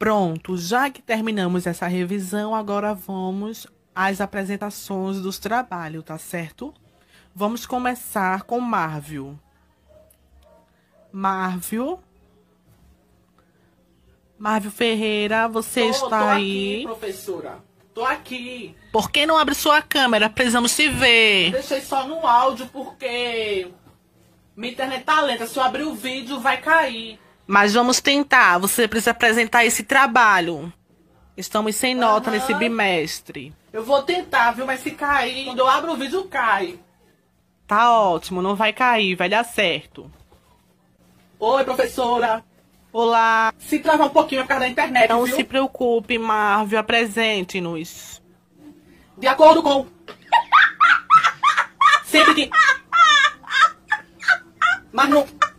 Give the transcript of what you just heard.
Pronto, já que terminamos essa revisão, agora vamos às apresentações dos trabalhos, tá certo? Vamos começar com Marvel. Marvel. Marvel Ferreira, você tô, está tô aí. Aqui, professora. Tô aqui. Por que não abre sua câmera? Precisamos se ver. Deixei só no áudio porque minha internet tá lenta. Se eu abrir o vídeo, vai cair. Mas vamos tentar. Você precisa apresentar esse trabalho. Estamos sem nota uhum. nesse bimestre. Eu vou tentar, viu? Mas se cair, quando eu abro o vídeo, cai. Tá ótimo, não vai cair, vai dar certo. Oi, professora. Olá. Se trava um pouquinho é por causa da internet, Não viu? se preocupe, Marvel, apresente-nos. De acordo com... Sempre que... Mas não...